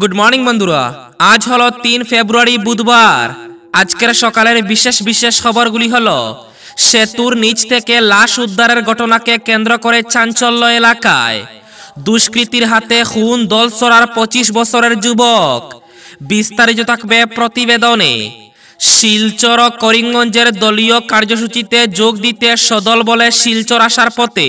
Good morning বন্ধুরা আজ হলো তিন ফেব্রুয়ারি বুধবার আজকের সকালের বিশেষ বিশেষ খবরগুলি হল সেতুর নিচ থেকে লাশ উদ্ধারের ঘটনাকে কেন্দ্র করে চাঞ্চল্য এলাকায় দুষ্কৃতির হাতে খুন দল সরার পঁচিশ বছরের যুবক বিস্তারিত থাকবে প্রতিবেদনে শিলচর করিমগঞ্জের দলীয় কার্যসূচিতে যোগ দিতে সদল বলে শিলচর আসার পথে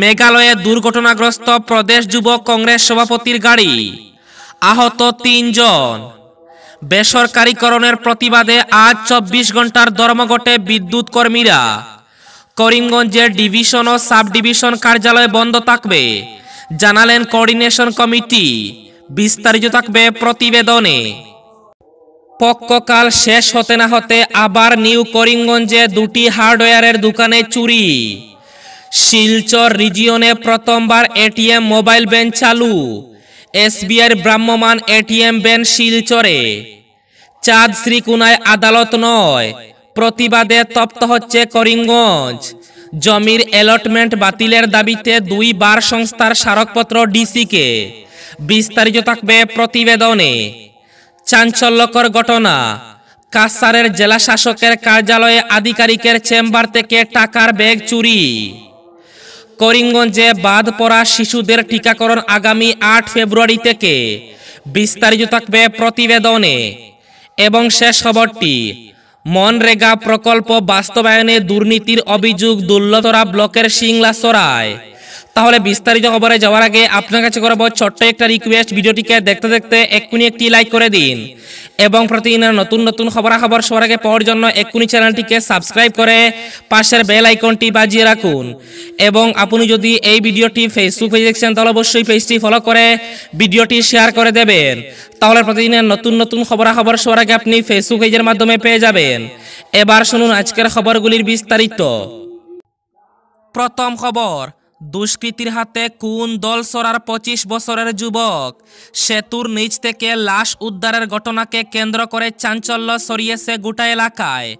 মেঘালয়ে দুর্ঘটনাগ্রস্ত প্রদেশ যুব কংগ্রেস সভাপতির গাড়ি আহত তিনজন বেসরকারীকরণের প্রতিবাদে আজ চব্বিশ ঘন্টার ধর্মঘটে বিদ্যুৎ কর্মীরা করিমগঞ্জের ডিভিশন ও সাব ডিভিশন কার্যালয় বন্ধ থাকবে জানালেন কোঅর্ডিনেশন কমিটি বিস্তারিত থাকবে প্রতিবেদনে পক্ষকাল শেষ হতে না হতে আবার নিউ করিমগঞ্জে দুটি হার্ডওয়্যারের দোকানে চুরি শিলচর রিজিয়নে প্রথমবার এটিএম মোবাইল ব্যাংক চালু এসবিআইয়ের ব্রাহ্মমান এটিএম ব্যান শিলচরে চাঁদ শ্রীকুনায় আদালত নয় প্রতিবাদে তপ্ত হচ্ছে করিমগঞ্জ জমির অ্যালটমেন্ট বাতিলের দাবিতে দুই বার সংস্থার স্মারকপত্র ডিসিকে বিস্তারিত থাকবে প্রতিবেদনে চাঞ্চল্যকর ঘটনা কাসারের জেলা শাসকের কার্যালয়ে আধিকারিকের চেম্বার থেকে টাকার ব্যাগ চুরি করিমগঞ্জে বাদ পড়া শিশুদের টিকাকরণ আগামী আট ফেব্রুয়ারি থেকে বিস্তারিত থাকবে প্রতিবেদনে এবং শেষ খবরটি মনরেগা প্রকল্প বাস্তবায়নে দুর্নীতির অভিযোগ দুর্লতরা ব্লকের সরায়। তাহলে বিস্তারিত খবরে যাওয়ার আগে আপনার কাছে করব ছোট্ট একটা রিকোয়েস্ট ভিডিওটিকে দেখতে দেখতে এক্ষুনি একটি লাইক করে দিন এবং প্রতিদিনের নতুন নতুন খবরাখবর সবার আগে পাওয়ার জন্য এক্ষুনি চ্যানেলটিকে সাবস্ক্রাইব করে পাশের বেল আইকনটি বাজিয়ে রাখুন এবং আপনি যদি এই ভিডিওটি ফেসবুক পেজে দেখছেন তাহলে অবশ্যই পেজটি ফলো করে ভিডিওটি শেয়ার করে দেবেন তাহলে প্রতিদিনের নতুন নতুন খবরাখবর সবার আগে আপনি ফেসবুক পেজের মাধ্যমে পেয়ে যাবেন এবার শুনুন আজকের খবরগুলির বিস্তারিত প্রথম খবর দুষ্কৃতির হাতে কোন দল সরার পঁচিশ বছরের যুবক সেতুর নিচ থেকে লাশ উদ্ধারের ঘটনাকে কেন্দ্র করে চাঞ্চল্য সরিয়েছে গোটা এলাকায়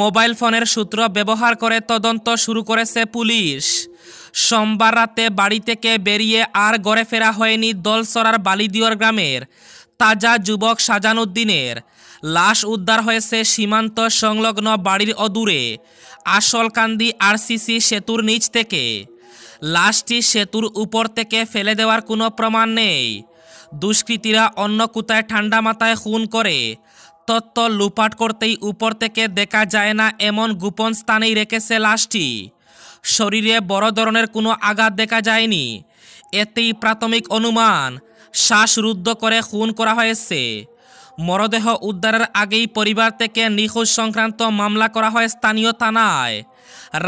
মোবাইল ফোনের সূত্র ব্যবহার করে তদন্ত শুরু করেছে পুলিশ সোমবার রাতে বাড়ি থেকে বেরিয়ে আর গড়ে ফেরা হয়নি দলসরার বালিদিওর গ্রামের তাজা যুবক সাজানুদ্দিনের লাশ উদ্ধার হয়েছে সীমান্ত সংলগ্ন বাড়ির অদূরে আসলকান্দি আরসিসি সেতুর নিচ থেকে লাশটি সেতুর উপর থেকে ফেলে দেওয়ার কোনো প্রমাণ নেই দুষ্কৃতীরা অন্য কোথায় ঠান্ডা মাথায় খুন করে তত্ত্ব লুপাট করতেই উপর থেকে দেখা যায় না এমন গোপন স্থানেই রেখেছে লাশটি শরীরে বড় ধরনের কোনো আঘাত দেখা যায়নি এতেই প্রাথমিক অনুমান শ্বাসরুদ্ধ করে খুন করা হয়েছে মরদেহ উদ্ধারের আগেই পরিবার থেকে নিখোঁজ সংক্রান্ত মামলা করা হয় স্থানীয় থানায়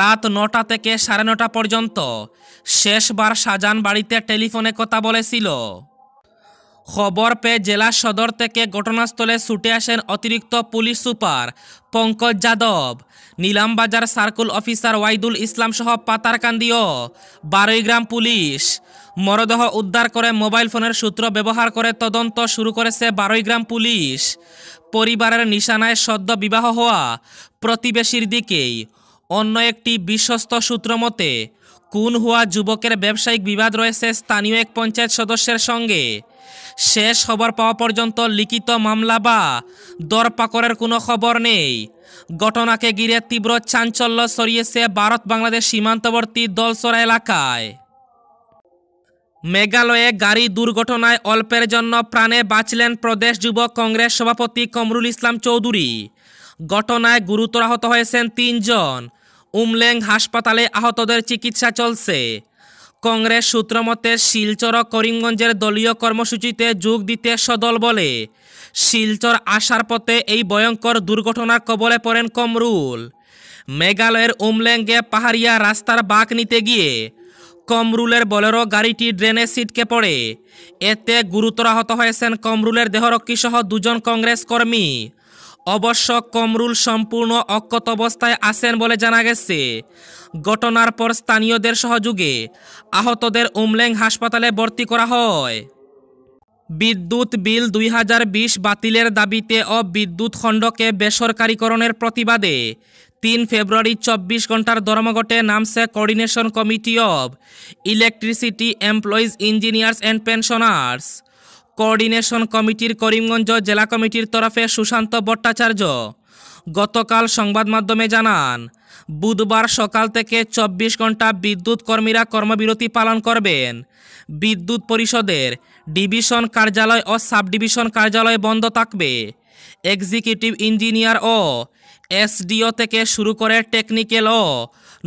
রাত নটা থেকে সাড়ে নটা পর্যন্ত শেষবার শাহজাহান বাড়িতে টেলিফোনে কথা বলেছিল খবর পেয়ে জেলা সদর থেকে ঘটনাস্থলে ছুটে আসেন অতিরিক্ত police super Pankaj Yadav Nilambazar circle officer Waidul Islam সহ পাতারকান্দিও বারৈগ্রাম পুলিশ মরদেহ উদ্ধার করে মোবাইল ফোনের সূত্র ব্যবহার করে তদন্ত শুরু করেছে বারৈগ্রাম পুলিশ পরিবারের নিশানায় সদ্য বিবাহ হওয়া প্রতিবেশীর দিকেই অন্য একটি বিশ্বস্ত সূত্র মতে খুন হওয়া যুবকের ব্যবসায়িক বিবাদ রয়েছে স্থানীয় এক পঞ্চায়েত সদস্যের সঙ্গে শেষ খবর পাওয়া পর্যন্ত লিখিত মামলা বা দরপাকরের কোনো খবর নেই ঘটনাকে ঘিরে তীব্র চাঞ্চল্য সরিয়েছে ভারত বাংলাদেশ সীমান্তবর্তী দলসরা এলাকায় মেঘালয়ে গাড়ি দুর্ঘটনায় অল্পের জন্য প্রাণে বাঁচলেন প্রদেশ যুব কংগ্রেস সভাপতি কমরুল ইসলাম চৌধুরী ঘটনায় গুরুতর আহত হয়েছেন তিনজন উমলেং হাসপাতালে আহতদের চিকিৎসা চলছে কংগ্রেস সূত্রমতে শিলচর করিমগঞ্জের দলীয় কর্মসূচিতে যোগ দিতে সদল বলে শিলচর আসার পথে এই ভয়ঙ্কর দুর্ঘটনার কবলে পড়েন কমরুল মেঘালয়ের উমলেঙ্গে পাহাড়িয়া রাস্তার বাঁক নিতে গিয়ে কমরুলের বলেরও গাড়িটি ড্রেনে সিটকে পড়ে এতে গুরুতর আহত হয়েছেন কমরুলের দেহরক্ষী সহ দুজন কংগ্রেস কর্মী অবশ্য কমরুল সম্পূর্ণ অক্ষত অবস্থায় আছেন বলে জানা গেছে ঘটনার পর স্থানীয়দের সহযোগে আহতদের উমলেং হাসপাতালে ভর্তি করা হয় বিদ্যুৎ বিল দুই বাতিলের দাবিতে ও বিদ্যুৎ খণ্ডকে বেসরকারীকরণের প্রতিবাদে তিন ফেব্রুয়ারি চব্বিশ ঘন্টার ধর্মঘটে নামছে coordination committee of electricity employees engineers and pensioners coordination কমিটির করিমগঞ্জ জেলা কমিটির তরফে সুশান্ত ভট্টাচার্য গতকাল সংবাদ মাধ্যমে জানান বুধবার সকাল থেকে চব্বিশ ঘন্টা বিদ্যুৎ কর্মীরা কর্মবিরতি পালন করবেন বিদ্যুৎ পরিষদের ডিভিশন কার্যালয় ও সাব ডিভিশন কার্যালয় বন্ধ থাকবে এক্সিকিউটিভ ইঞ্জিনিয়ার ও এসডিও থেকে শুরু করে টেকনিক্যাল ও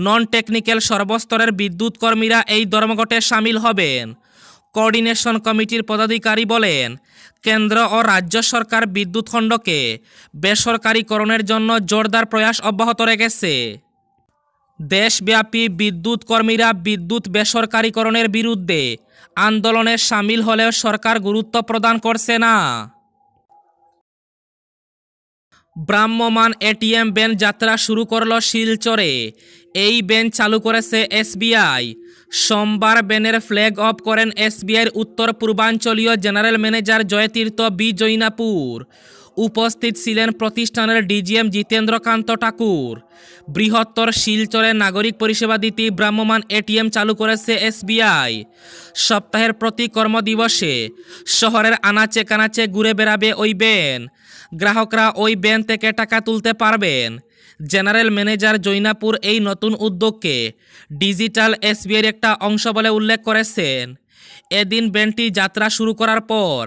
নন টেকনিক্যাল সর্বস্তরের বিদ্যুৎ কর্মীরা এই ধর্মঘটে সামিল হবেন কোঅর্ডিনেশন কমিটির পদাধিকারী বলেন কেন্দ্র ও রাজ্য সরকার বিদ্যুৎ খণ্ডকে বেসরকারীকরণের জন্য জোরদার প্রয়াস অব্যাহত রেখেছে দেশব্যাপী বিদ্যুৎ কর্মীরা বিদ্যুৎ বেসরকারীকরণের বিরুদ্ধে আন্দোলনে সামিল হলেও সরকার গুরুত্ব প্রদান করছে না ব্রাহ্মমান এটিএম ব্যান যাত্রা শুরু করল শিলচরে এই ব্যান চালু করেছে এসবিআই সোমবার ব্যানের ফ্ল্যাগ অফ করেন এসবিআইয়ের উত্তর পূর্বাঞ্চলীয় general manager Jayatirtha B Jainapur উপস্থিত ছিলেন প্রতিষ্ঠানের ডিজিএম জিতেন্দ্রকান্ত ঠাকুর বৃহত্তর শিলচরে নাগরিক পরিষেবা দিতে ভ্রাম্যমান এটিএম চালু করেছে এসবিআই সপ্তাহের প্রতি কর্মদিবসে শহরের আনাচে কানাচে ঘুরে বেড়াবে ওই ব্যান গ্রাহকরা ওই ব্যান থেকে টাকা তুলতে পারবেন জেনারেল ম্যানেজার জৈনাপুর এই নতুন উদ্যোগকে ডিজিটাল এসবিআইয়ের একটা অংশ বলে উল্লেখ করেছেন এদিন ব্যান্ডটি যাত্রা শুরু করার পর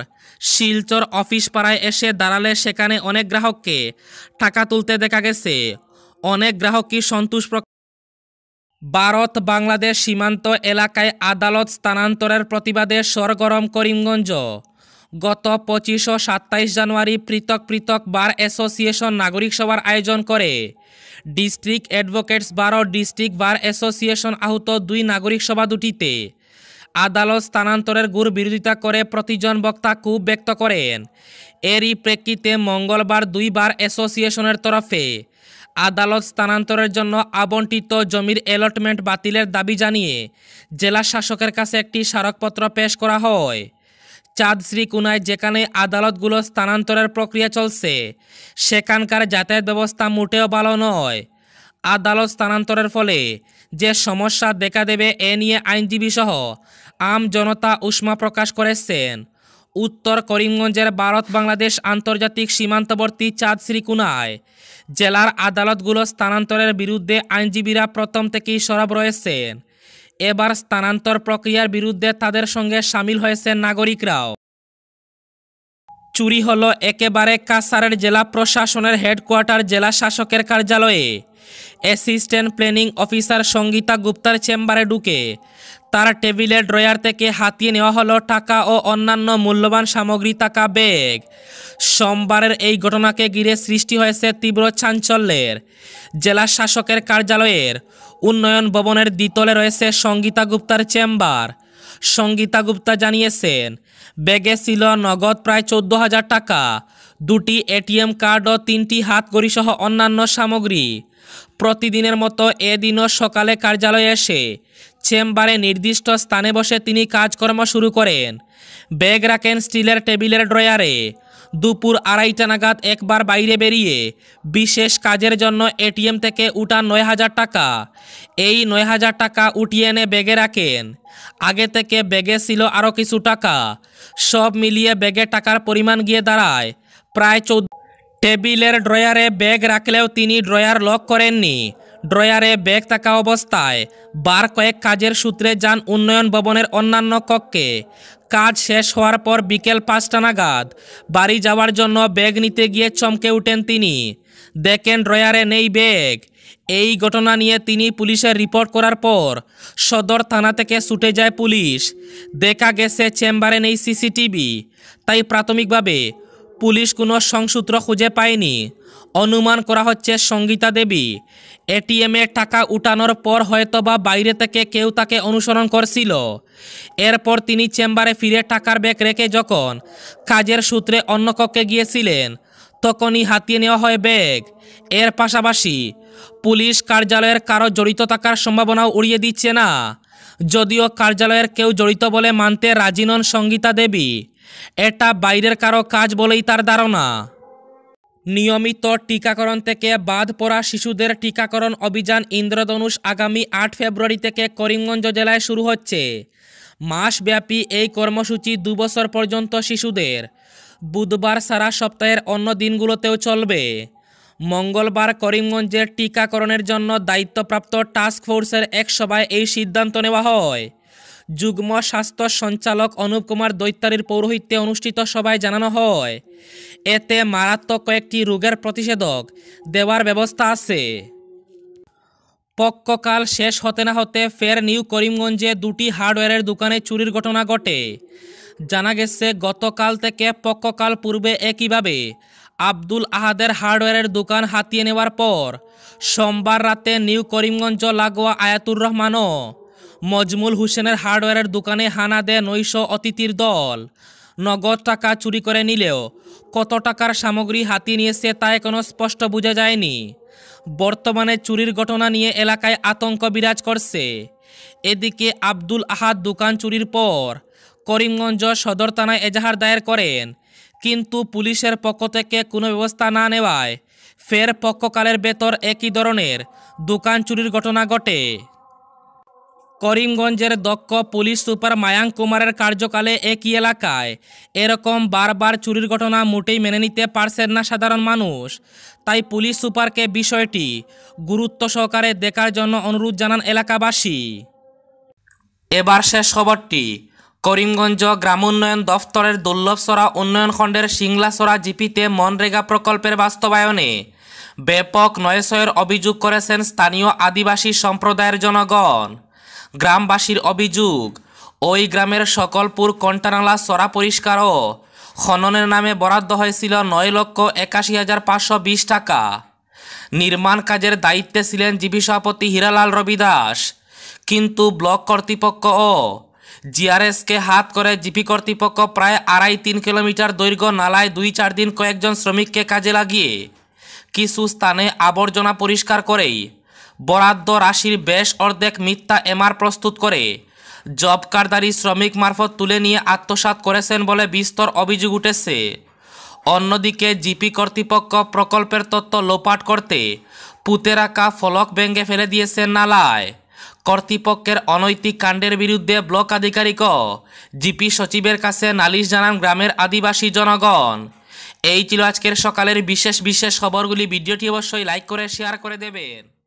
শিলচর অফিস পাড়ায় এসে দাঁড়ালে সেখানে অনেক গ্রাহককে টাকা তুলতে দেখা গেছে অনেক গ্রাহকই সন্তোষ ভারত বাংলাদেশ সীমান্ত এলাকায় আদালত স্থানান্তরের প্রতিবাদে সরগরম করিমগঞ্জ গত পঁচিশ ও সাতাইশ জানুয়ারি পৃথক পৃথক বার অ্যাসোসিয়েশন নাগরিক সভার আয়োজন করে ডিস্ট্রিক্ট অ্যাডভোকেটস বার ও ডিস্ট্রিক্ট বার অ্যাসোসিয়েশন আহত দুই নাগরিক সভা দুটিতে আদালত স্থানান্তরের গুর বিরোধিতা করে প্রতিজন বক্তা ক্ষোভ ব্যক্ত করেন এরই প্রেক্ষিতে মঙ্গলবার দুই বার অ্যাসোসিয়েশনের তরফে আদালত স্থানান্তরের জন্য আবন্টিত জমির অ্যালটমেন্ট বাতিলের দাবি জানিয়ে জেলা শাসকের কাছে একটি স্মারকপত্র পেশ করা হয় চাঁদ শ্রীকোনায় যেখানে আদালতগুলো স্থানান্তরের প্রক্রিয়া চলছে সেখানকার যাতায়াত ব্যবস্থা মোটেও ভালো নয় আদালত স্থানান্তরের ফলে যে সমস্যা দেখা দেবে এ নিয়ে আইনজীবী সহ আম জনতা উষ্মা প্রকাশ করেছেন উত্তর করিমগঞ্জের ভারত বাংলাদেশ আন্তর্জাতিক সীমান্তবর্তী চাঁদ শ্রীকুনায় জেলার আদালতগুলো স্থানান্তরের বিরুদ্ধে আইনজীবীরা প্রথম থেকেই সরব রয়েছেন এবার স্থানান্তর প্রক্রিয়ার বিরুদ্ধে তাদের সঙ্গে সামিল হয়েছে নাগরিকরাও চুরি হলো একেবারে কাসারের জেলা প্রশাসনের হেডকোয়ার্টার জেলা শাসকের কার্যালয়ে অ্যাসিস্ট্যান্ট প্ল্যানিং অফিসার সঙ্গীতা গুপ্তার চেম্বারে ঢুকে তার টেবিলের ড্রয়ার থেকে হাতিয়ে নেওয়া হলো টাকা ও অন্যান্য মূল্যবান সামগ্রী টাকা ব্যাগ সোমবারের এই ঘটনাকে ঘিরে সৃষ্টি হয়েছে তীব্র চাঞ্চল্যের জেলা শাসকের কার্যালয়ের উন্নয়ন ভবনের দ্বিতলে রয়েছে সঙ্গীতা গুপ্তার চেম্বার সঙ্গীতা গুপ্তা জানিয়েছেন ব্যাগে ছিল নগদ প্রায় চোদ্দ হাজার টাকা দুটি এটিএম কার্ড ও তিনটি হাতগড়িসহ অন্যান্য সামগ্রী প্রতিদিনের মতো এদিনও সকালে কার্যালয়ে এসে চেম্বারে নির্দিষ্ট স্থানে বসে তিনি কাজকর্ম শুরু করেন ব্যাগ রাখেন স্টিলের টেবিলের ড্রয়ারে দুপুর আড়াইটা নাগাদ একবার বাইরে বেরিয়ে বিশেষ কাজের জন্য এটিএম থেকে উঠান নয় হাজার টাকা এই নয় হাজার টাকা উঠিয়ে এনে ব্যাগে রাখেন আগে থেকে ব্যাগে ছিল আরও কিছু টাকা সব মিলিয়ে ব্যাগে টাকার পরিমাণ গিয়ে দাঁড়ায় প্রায় চৌদ্দ টেবিলের ড্রয়ারে ব্যাগ রাখলেও তিনি ড্রয়ার লক করেননি ড্রয়ারে ব্যাগ থাকা অবস্থায় বার কয়েক কাজের সূত্রে যান উন্নয়ন ভবনের অন্যান্য কক্ষে কাজ শেষ হওয়ার পর বিকেল পাঁচটা নাগাদ বাড়ি যাওয়ার জন্য ব্যাগ নিতে গিয়ে চমকে উঠেন তিনি দেখেন ড্রয়ারে নেই ব্যাগ এই ঘটনা নিয়ে তিনি পুলিশের রিপোর্ট করার পর সদর থানা থেকে ছুটে যায় পুলিশ দেখা গেছে চেম্বারে নেই সিসিটিভি তাই প্রাথমিকভাবে পুলিশ কোনো সংসূত্র খুঁজে পায়নি অনুমান করা হচ্ছে সঙ্গীতা দেবী এটিএমে টাকা উঠানোর পর হয়তোবা বাইরে থেকে কেউ তাকে অনুসরণ করছিল এরপর তিনি চেম্বারে ফিরে টাকার ব্যাগ রেখে যখন কাজের সূত্রে অন্য কক্ষে গিয়েছিলেন তখনই হাতিয়ে নেওয়া হয় ব্যাগ এর পাশাপাশি পুলিশ কার্যালয়ের কারো জড়িত থাকার সম্ভাবনাও উড়িয়ে দিচ্ছে না যদিও কার্যালয়ের কেউ জড়িত বলে মানতে রাজি নন সঙ্গীতা দেবী এটা বাইরের কারো কাজ বলেই তার ধারণা নিয়মিত টিকাকরণ থেকে বাদ পড়া শিশুদের টিকাকরণ অভিযান ইন্দ্রধনুষ আগামী আট ফেব্রুয়ারি থেকে করিমগঞ্জ জেলায় শুরু হচ্ছে মাসব্যাপী এই কর্মসূচি দুবছর পর্যন্ত শিশুদের বুধবার সারা সপ্তাহের অন্য দিনগুলোতেও চলবে মঙ্গলবার করিমগঞ্জের টিকাকরণের জন্য দায়িত্বপ্রাপ্ত টাস্কফোর্সের এক সভায় এই সিদ্ধান্ত নেওয়া হয় যুগ্ম স্বাস্থ্য সঞ্চালক অনুপ কুমার দৈত্যারির পৌরোহিত্যে অনুষ্ঠিত সভায় জানানো হয় এতে মারাত্মক কয়েকটি রোগের প্রতিষেধক দেওয়ার ব্যবস্থা আছে পক্ষকাল শেষ হতে না হতে ফের নিউ করিমগঞ্জে দুটি হার্ডওয়্যারের দোকানে চুরির ঘটনা ঘটে জানা গেছে গতকাল থেকে পক্ষকাল পূর্বে একইভাবে আব্দুল আহাদের হার্ডওয়্যারের দোকান হাতিয়ে নেওয়ার পর সোমবার রাতে নিউ করিমগঞ্জ লাগোয়া আয়াতুর রহমানও মজমুল হোসেনের হার্ডওয়্যারের দোকানে হানা দেয় নৈশ অতিথির দল নগদ টাকা চুরি করে নিলেও কত টাকার সামগ্রী হাতি নিয়েছে তা কোনো স্পষ্ট বোঝা যায়নি বর্তমানে চুরির ঘটনা নিয়ে এলাকায় আতঙ্ক বিরাজ করছে এদিকে আব্দুল আহাদ দোকান চুরির পর করিমগঞ্জ সদর থানায় এজাহার দায়ের করেন কিন্তু পুলিশের পক্ষ থেকে কোনো ব্যবস্থা না নেওয়ায় ফের পক্ষকালের বেতর একই ধরনের দোকান চুরির ঘটনা ঘটে করিমগঞ্জের দক্ষ পুলিশ সুপার মায়াঙ্ক কুমারের কার্যকালে একই এলাকায় এরকম বারবার চুরির ঘটনা মোটেই মেনে নিতে পারছেন না সাধারণ মানুষ তাই পুলিশ সুপারকে বিষয়টি গুরুত্ব সহকারে দেখার জন্য অনুরোধ জানান এলাকাবাসী এবার শেষ খবরটি করিমগঞ্জ গ্রামোন্নয়ন দফতরের দুর্লভসরা উন্নয়ন খণ্ডের সিংলাসরা জিপিতে মনরেগা প্রকল্পের বাস্তবায়নে ব্যাপক নয়সয়ের অভিযোগ করেছেন স্থানীয় আদিবাসী সম্প্রদায়ের জনগণ গ্রামবাসীর অভিযোগ ওই গ্রামের সকলপুর কন্টানালা সরা পরিষ্কারও খননের নামে বরাদ্দ হয়েছিল নয় লক্ষ একাশি হাজার পাঁচশো বিশ টাকা নির্মাণ কাজের দায়িত্বে ছিলেন জিবি সভাপতি হীরালাল রবি দাস কিন্তু ব্লক কর্তৃপক্ষ ও জিআরএসকে হাত করে জিপি কর্তৃপক্ষ প্রায় আড়াই তিন কিলোমিটার দৈর্ঘ্য নালায় দুই চার দিন কয়েকজন শ্রমিককে কাজে লাগিয়ে কিছু স্থানে আবর্জনা পরিষ্কার করেই বরাদ্দ রাশির বেশ অর্ধেক মিথ্যা এমআর প্রস্তুত করে জব কারদারি শ্রমিক মারফত তুলে নিয়ে আত্মসাত করেছেন বলে বিস্তর অভিযোগ উঠেছে অন্যদিকে জিপি কর্তৃপক্ষ প্রকল্পের তত্ত্ব লোপাট করতে পুঁতে রাখা ফলক ভেঙে ফেলে দিয়েছেন নালায় কর্তৃপক্ষের অনৈতিক কাণ্ডের বিরুদ্ধে ব্লক আধিকারিক জিপি সচিবের কাছে নালিশ জানান গ্রামের আদিবাসী জনগণ এই ছিল আজকের সকালের বিশেষ বিশেষ খবরগুলি ভিডিওটি অবশ্যই লাইক করে শেয়ার করে দেবেন